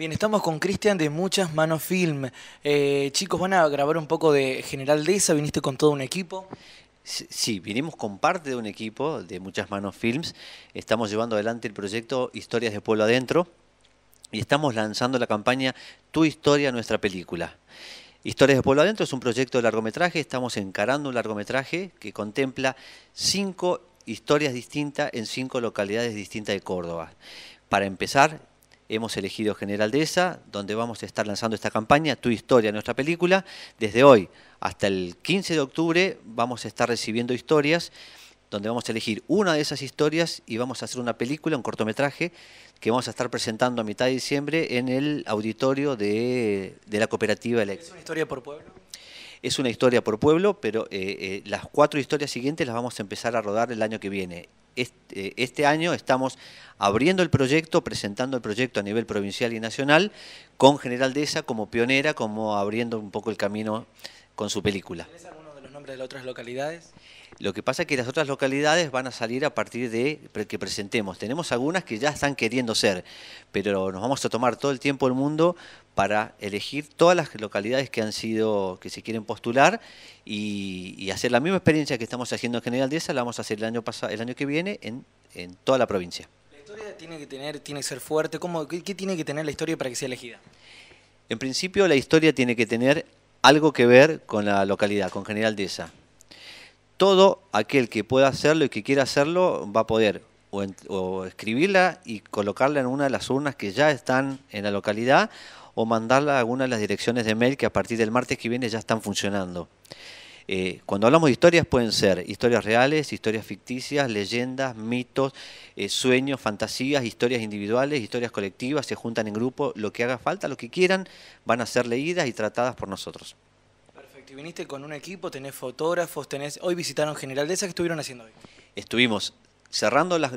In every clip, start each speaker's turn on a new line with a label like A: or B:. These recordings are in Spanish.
A: Bien, estamos con Cristian de Muchas Manos Film. Eh, chicos, van a grabar
B: un poco de General Deza, viniste con todo un equipo. Sí, vinimos con parte de un equipo de Muchas Manos Films. Estamos llevando adelante el proyecto Historias de Pueblo Adentro y estamos lanzando la campaña Tu Historia, Nuestra Película. Historias de Pueblo Adentro es un proyecto de largometraje, estamos encarando un largometraje que contempla cinco historias distintas en cinco localidades distintas de Córdoba. Para empezar, hemos elegido General Dehesa, donde vamos a estar lanzando esta campaña, Tu historia, nuestra película. Desde hoy hasta el 15 de octubre vamos a estar recibiendo historias donde vamos a elegir una de esas historias y vamos a hacer una película, un cortometraje, que vamos a estar presentando a mitad de diciembre en el auditorio de, la cooperativa ¿Es una
A: historia por pueblo?
B: Es una historia por pueblo, pero eh, eh, las cuatro historias siguientes las vamos a empezar a rodar el año que viene. Este, este, año estamos abriendo el proyecto, presentando el proyecto a nivel provincial y nacional, con General Deza como pionera, como abriendo un poco el camino con su película. alguno
A: de los nombres de las otras localidades?
B: Lo que pasa es que las otras localidades van a salir a partir de que presentemos. Tenemos algunas que ya están queriendo ser, pero nos vamos a tomar todo el tiempo del mundo para elegir todas las localidades que han sido, que se quieren postular y, hacer la misma experiencia que estamos haciendo en General 10, la vamos a hacer el año pasado, el año que viene en, toda la provincia. La
A: historia tiene que tener, tiene que ser fuerte. ¿Cómo, qué, tiene que tener la historia para que sea elegida?
B: En principio, la historia tiene que tener algo que ver con la localidad, con General Deza. Todo aquel que pueda hacerlo y que quiera hacerlo va a poder o escribirla y colocarla en una de las urnas que ya están en la localidad o mandarla a alguna de las direcciones de mail que a partir del martes que viene ya están funcionando. Eh, cuando hablamos de historias pueden ser historias reales, historias ficticias, leyendas, mitos, eh, sueños, fantasías, historias individuales, historias colectivas, se juntan en grupo, lo que haga falta, lo que quieran, van a ser leídas y tratadas por nosotros.
A: Perfecto, y viniste con un equipo, tenés fotógrafos, tenés... Hoy visitaron General de que estuvieron haciendo hoy.
B: Estuvimos cerrando las,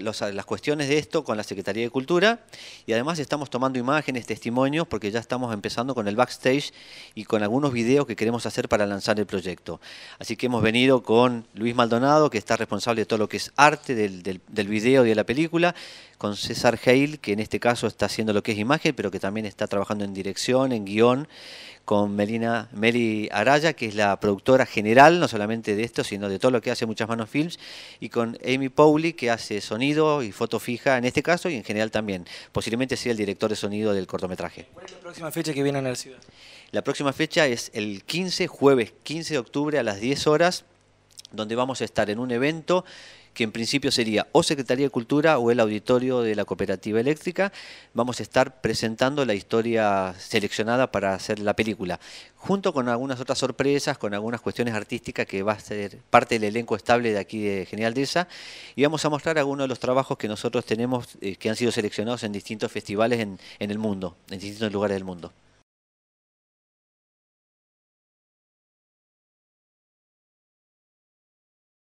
B: cuestiones de esto con la Secretaría de Cultura y además estamos tomando imágenes, testimonios, porque ya estamos empezando con el backstage y con algunos videos que queremos hacer para lanzar el proyecto. Así que hemos venido con Luis Maldonado, que está responsable de todo lo que es arte del, del, del video y de la película, con César Hale, que en este caso está haciendo lo que es imagen, pero que también está trabajando en dirección, en guión, con Melina, Meli Araya, que es la productora general, no solamente de esto, sino de todo lo que hace Muchas Manos Films, y con Amy Pauli, que hace sonido y foto fija en este caso y en general también. Posiblemente sea el director de sonido del cortometraje. ¿Cuál es la próxima fecha que viene a la ciudad? La próxima fecha es el 15, jueves 15 de octubre a las 10 horas donde vamos a estar en un evento que en principio sería o Secretaría de Cultura o el auditorio de la cooperativa eléctrica. Vamos a estar presentando la historia seleccionada para hacer la película, junto con algunas otras sorpresas, con algunas cuestiones artísticas que va a ser parte del elenco estable de aquí de Genial Y vamos a mostrar algunos de los trabajos que nosotros tenemos, eh, que han sido seleccionados en distintos festivales en el mundo, en distintos lugares del mundo.